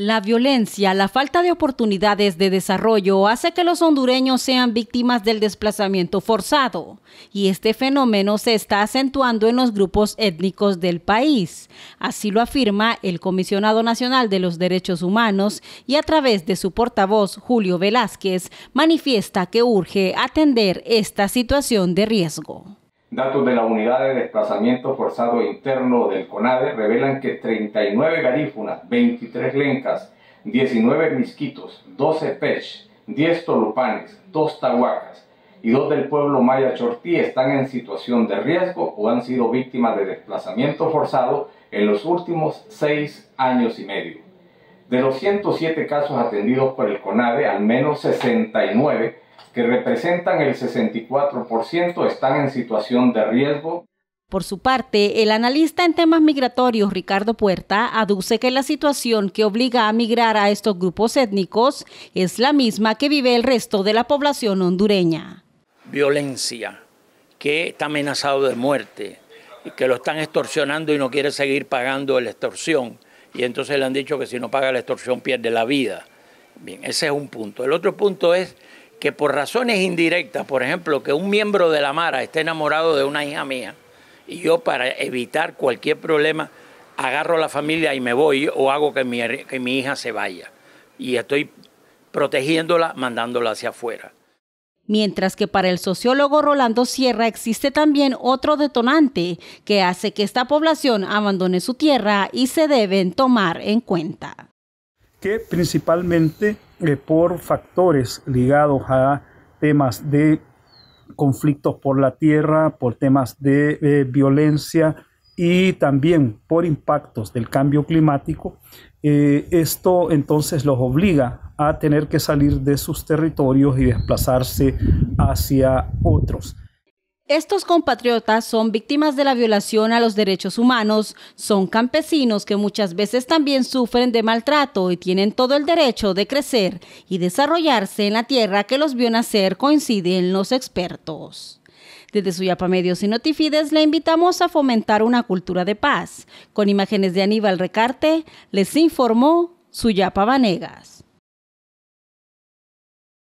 La violencia, la falta de oportunidades de desarrollo hace que los hondureños sean víctimas del desplazamiento forzado y este fenómeno se está acentuando en los grupos étnicos del país. Así lo afirma el Comisionado Nacional de los Derechos Humanos y a través de su portavoz Julio Velázquez manifiesta que urge atender esta situación de riesgo. Datos de la Unidad de Desplazamiento Forzado Interno del CONADE revelan que 39 garífunas, 23 lencas, 19 misquitos, 12 pech, 10 tolupanes, 2 tahuacas y 2 del pueblo maya chortí están en situación de riesgo o han sido víctimas de desplazamiento forzado en los últimos 6 años y medio. De los 107 casos atendidos por el CONADE, al menos 69 que representan el 64%, están en situación de riesgo. Por su parte, el analista en temas migratorios Ricardo Puerta aduce que la situación que obliga a migrar a estos grupos étnicos es la misma que vive el resto de la población hondureña. Violencia, que está amenazado de muerte, que lo están extorsionando y no quiere seguir pagando la extorsión. Y entonces le han dicho que si no paga la extorsión pierde la vida. Bien, ese es un punto. El otro punto es que por razones indirectas, por ejemplo, que un miembro de la Mara esté enamorado de una hija mía y yo para evitar cualquier problema agarro a la familia y me voy o hago que mi, que mi hija se vaya. Y estoy protegiéndola, mandándola hacia afuera. Mientras que para el sociólogo Rolando Sierra existe también otro detonante que hace que esta población abandone su tierra y se deben tomar en cuenta que principalmente eh, por factores ligados a temas de conflictos por la tierra, por temas de eh, violencia y también por impactos del cambio climático, eh, esto entonces los obliga a tener que salir de sus territorios y desplazarse hacia otros. Estos compatriotas son víctimas de la violación a los derechos humanos, son campesinos que muchas veces también sufren de maltrato y tienen todo el derecho de crecer y desarrollarse en la tierra que los vio nacer, coinciden los expertos. Desde Suyapa Medios y Notifides le invitamos a fomentar una cultura de paz. Con imágenes de Aníbal Recarte, les informó Suyapa Vanegas.